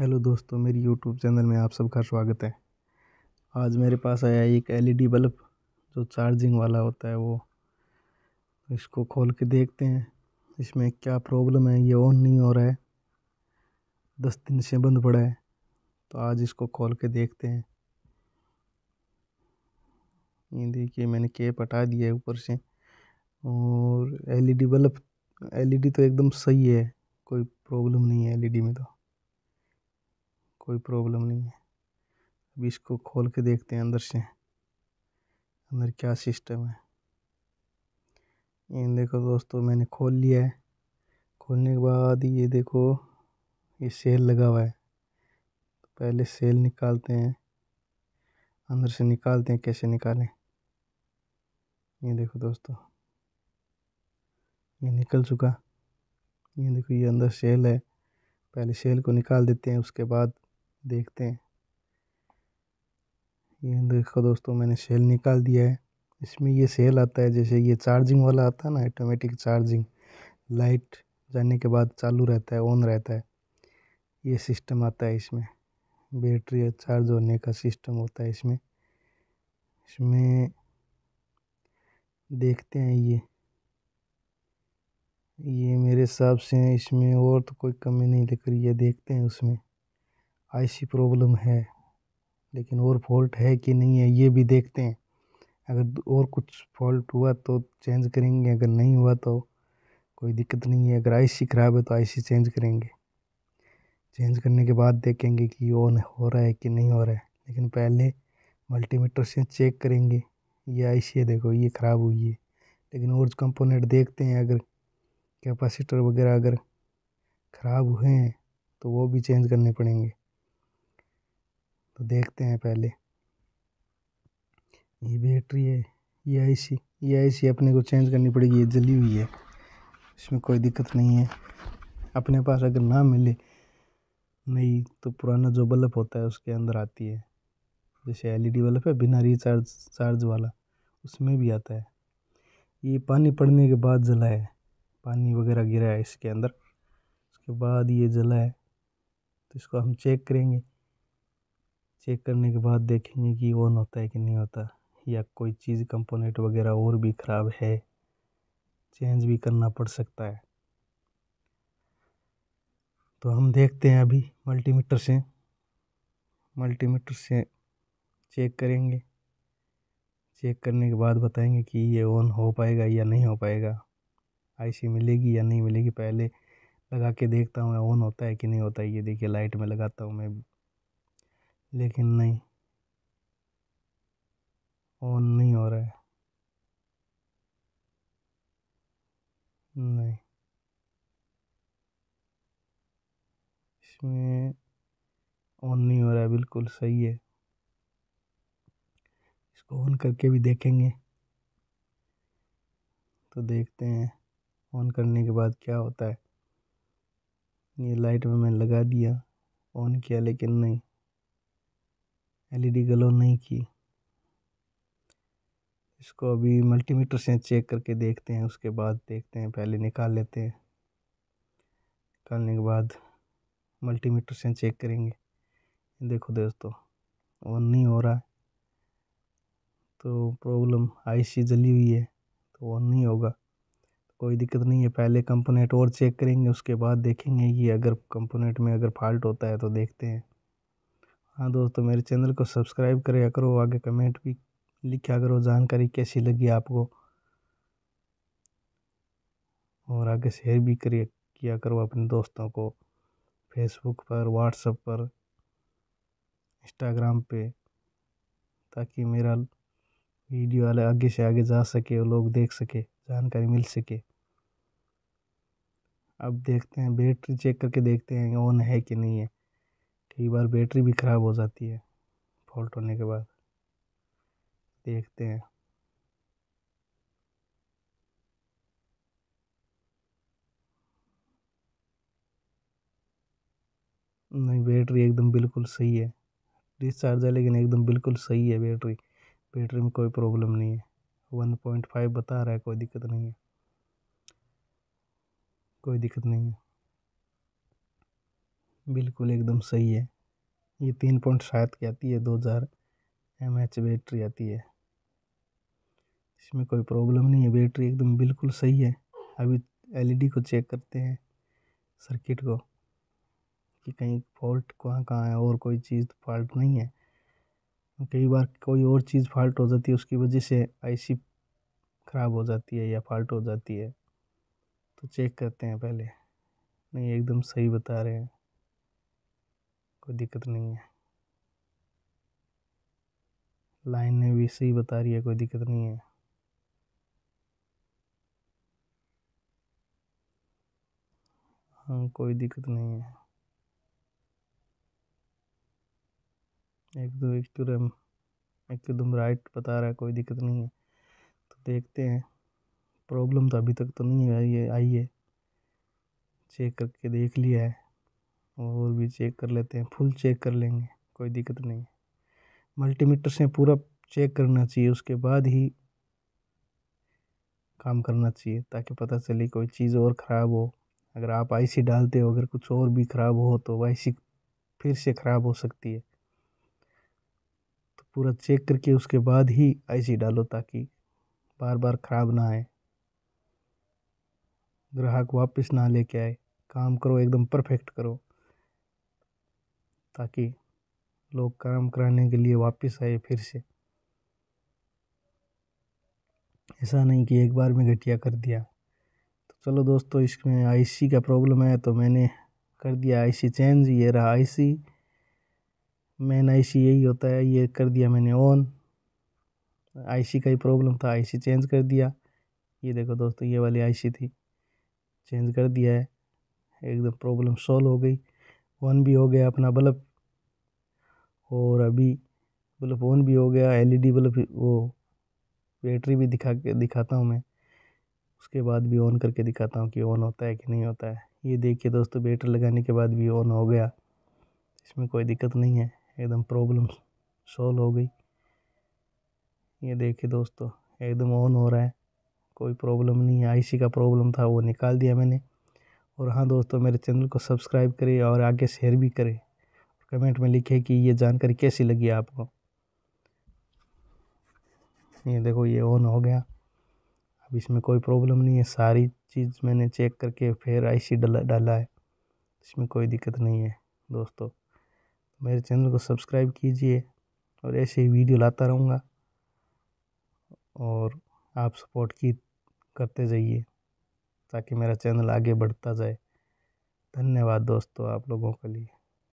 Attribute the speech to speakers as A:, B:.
A: hello दोस्तों मेरी YouTube channel में आप सबका स्वागत है आज मेरे पास आया एक एलईडी e बल्ब जो चार्जिंग वाला होता है वो इसको खोल के देखते हैं इसमें क्या प्रॉब्लम है ये ऑन नहीं हो रहा है दस दिन से बंद पड़ा है तो आज इसको खोल के देखते हैं ये देखिए मैंने केप हटा दिया है ऊपर से और LED e bulb LED e तो एकदम सही है कोई प्रॉब्लम नहीं है एलईडी में तो कोई प्रॉब्लम नहीं है अभी इसको खोल के देखते हैं अंदर से अंदर क्या सिस्टम है ये देखो दोस्तों मैंने खोल लिया है खोलने के बाद ये देखो ये सेल लगा हुआ है तो पहले सेल निकालते हैं अंदर से निकालते हैं कैसे निकालें ये देखो दोस्तों ये निकल चुका ये देखो ये अंदर सेल है पहले सेल को निकाल देते हैं उसके बाद देखते हैं ये देखो दोस्तों मैंने सेल निकाल दिया है इसमें ये सेल आता है जैसे ये चार्जिंग वाला आता है ना ऑटोमेटिक चार्जिंग लाइट जाने के बाद चालू रहता है ऑन रहता है ये सिस्टम आता है इसमें बैटरी चार्ज होने का सिस्टम होता है इसमें इसमें देखते हैं ये ये मेरे हिसाब से इसमें और तो कोई कमी नहीं दिख रही है देखते हैं उसमें आईसी प्रॉब्लम है लेकिन और फॉल्ट है कि नहीं है ये भी देखते हैं अगर और कुछ फॉल्ट हुआ तो चेंज करेंगे अगर नहीं हुआ तो कोई दिक्कत नहीं है अगर आईसी ख़राब है तो आईसी चेंज करेंगे चेंज करने के बाद देखेंगे कि ऑन हो रहा है कि नहीं हो रहा है लेकिन पहले मल्टीमीटर से चेक करेंगे ये आईसी है देखो ये ख़राब हुई है लेकिन और कंपोनेंट देखते हैं अगर कैपेसिटर वगैरह अगर ख़राब हुए हैं तो वो भी चेंज करने पड़ेंगे तो देखते हैं पहले ये बैटरी है ये आईसी ये आईसी अपने को चेंज करनी पड़ेगी ये जली हुई है इसमें कोई दिक्कत नहीं है अपने पास अगर ना मिले नहीं तो पुराना जो बल्ब होता है उसके अंदर आती है जैसे एलईडी e बल्ब है बिना रिचार्ज चार्ज वाला उसमें भी आता है ये पानी पड़ने के बाद जला है पानी वगैरह गिरा है इसके अंदर उसके बाद ये जला है तो इसको हम चेक करेंगे चेक करने के बाद देखेंगे कि ऑन होता है कि नहीं होता या कोई चीज़ कंपोनेंट वगैरह और भी ख़राब है चेंज भी करना पड़ सकता है तो हम देखते हैं अभी मल्टीमीटर से मल्टीमीटर से चेक करेंगे चेक करने के बाद बताएंगे कि ये ऑन हो पाएगा या नहीं हो पाएगा आईसी मिलेगी या नहीं मिलेगी पहले लगा के देखता हूँ ऑन होता है कि नहीं होता है ये देखिए लाइट में लगाता हूँ मैं लेकिन नहीं ऑन नहीं हो रहा है नहीं इसमें ऑन नहीं हो रहा है बिल्कुल सही है इसको ऑन करके भी देखेंगे तो देखते हैं ऑन करने के बाद क्या होता है ये लाइट में मैंने लगा दिया ऑन किया लेकिन नहीं एल ई डी ग्लो नहीं की इसको अभी मल्टीमीटर से चेक करके देखते हैं उसके बाद देखते हैं पहले निकाल लेते हैं निकालने के बाद मल्टीमीटर से चेक करेंगे देखो दोस्तों ऑन नहीं हो रहा है तो प्रॉब्लम आईसी जली हुई है तो ऑन नहीं होगा कोई दिक्कत नहीं है पहले कंपोनेंट और चेक करेंगे उसके बाद देखेंगे कि अगर कंपोनेंट में अगर फॉल्ट होता है तो देखते हैं हाँ दोस्तों मेरे चैनल को सब्सक्राइब करया करो आगे कमेंट भी लिखा करो जानकारी कैसी लगी आपको और आगे शेयर भी करिए किया करो अपने दोस्तों को फेसबुक पर व्हाट्सएप पर इंस्टाग्राम पे ताकि मेरा वीडियो वाले आगे से आगे जा सके और लोग देख सके जानकारी मिल सके अब देखते हैं बैटरी चेक करके देखते हैं ऑन है कि नहीं है कई बार बैटरी भी ख़राब हो जाती है फॉल्ट होने के बाद देखते हैं नहीं बैटरी एकदम बिल्कुल सही है डिस्चार्ज है लेकिन एकदम बिल्कुल सही है बैटरी बैटरी में कोई प्रॉब्लम नहीं है वन पॉइंट फाइव बता रहा है कोई दिक्कत नहीं है कोई दिक्कत नहीं है बिल्कुल एकदम सही है ये तीन पॉइंट सात की आती है दो हज़ार एम एच बैटरी आती है इसमें कोई प्रॉब्लम नहीं है बैटरी एकदम बिल्कुल सही है अभी एलईडी को चेक करते हैं सर्किट को कि कहीं फॉल्ट कहाँ कहाँ है और कोई चीज़ तो फॉल्ट नहीं है कई बार कोई और चीज़ फॉल्ट हो जाती है उसकी वजह से आईसी ख़राब हो जाती है या फॉल्ट हो जाती है तो चेक करते हैं पहले नहीं एकदम सही बता रहे हैं कोई दिक्कत नहीं है लाइन ने भी सही बता रही है कोई दिक्कत नहीं है हाँ कोई दिक्कत नहीं है एक दो एकदम तो एकदम तो राइट बता रहा है कोई दिक्कत नहीं है तो देखते हैं प्रॉब्लम तो अभी तक तो नहीं आई है आई है चेक करके देख लिया है और भी चेक कर लेते हैं फुल चेक कर लेंगे कोई दिक्कत नहीं है मल्टीमीटर से पूरा चेक करना चाहिए उसके बाद ही काम करना चाहिए ताकि पता चले कोई चीज़ और ख़राब हो अगर आप आईसी डालते हो अगर कुछ और भी ख़राब हो तो आईसी फिर से ख़राब हो सकती है तो पूरा चेक करके उसके बाद ही आईसी डालो ताकि बार बार ख़राब ना आए ग्राहक वापस ना लेके आए काम करो एकदम परफेक्ट करो ताकि लोग काम कराने के लिए वापस आए फिर से ऐसा नहीं कि एक बार में घटिया कर दिया तो चलो दोस्तों इसमें आईसी का प्रॉब्लम है तो मैंने कर दिया आईसी चेंज ये रहा आईसी मेन आईसी यही होता है ये कर दिया मैंने ऑन आईसी का ही प्रॉब्लम था आईसी चेंज कर दिया ये देखो दोस्तों ये वाली आईसी थी चेंज कर दिया है एकदम प्रॉब्लम सॉल्व हो गई ऑन भी हो गया अपना बल्ब और अभी बल्ब ऑन भी हो गया एल ई डी बल्ब वो बैटरी भी दिखा के दिखाता हूँ मैं उसके बाद भी ऑन करके दिखाता हूँ कि ऑन होता है कि नहीं होता है ये देखिए दोस्तों बैटरी लगाने के बाद भी ऑन हो गया इसमें कोई दिक्कत नहीं है एकदम प्रॉब्लम सॉल्व हो गई ये देखिए दोस्तों एकदम ऑन हो रहा है कोई प्रॉब्लम नहीं है आईसी का प्रॉब्लम था वो निकाल दिया मैंने और हाँ दोस्तों मेरे चैनल को सब्सक्राइब करें और आगे शेयर भी करें कमेंट में लिखें कि ये जानकारी कैसी लगी आपको ये देखो ये ऑन हो गया अब इसमें कोई प्रॉब्लम नहीं है सारी चीज़ मैंने चेक करके फिर आईसी डाला डाला है इसमें कोई दिक्कत नहीं है दोस्तों मेरे चैनल को सब्सक्राइब कीजिए और ऐसे ही वीडियो लाता रहूँगा और आप सपोर्ट की करते जाइए ताकि मेरा चैनल आगे बढ़ता जाए धन्यवाद दोस्तों आप लोगों के लिए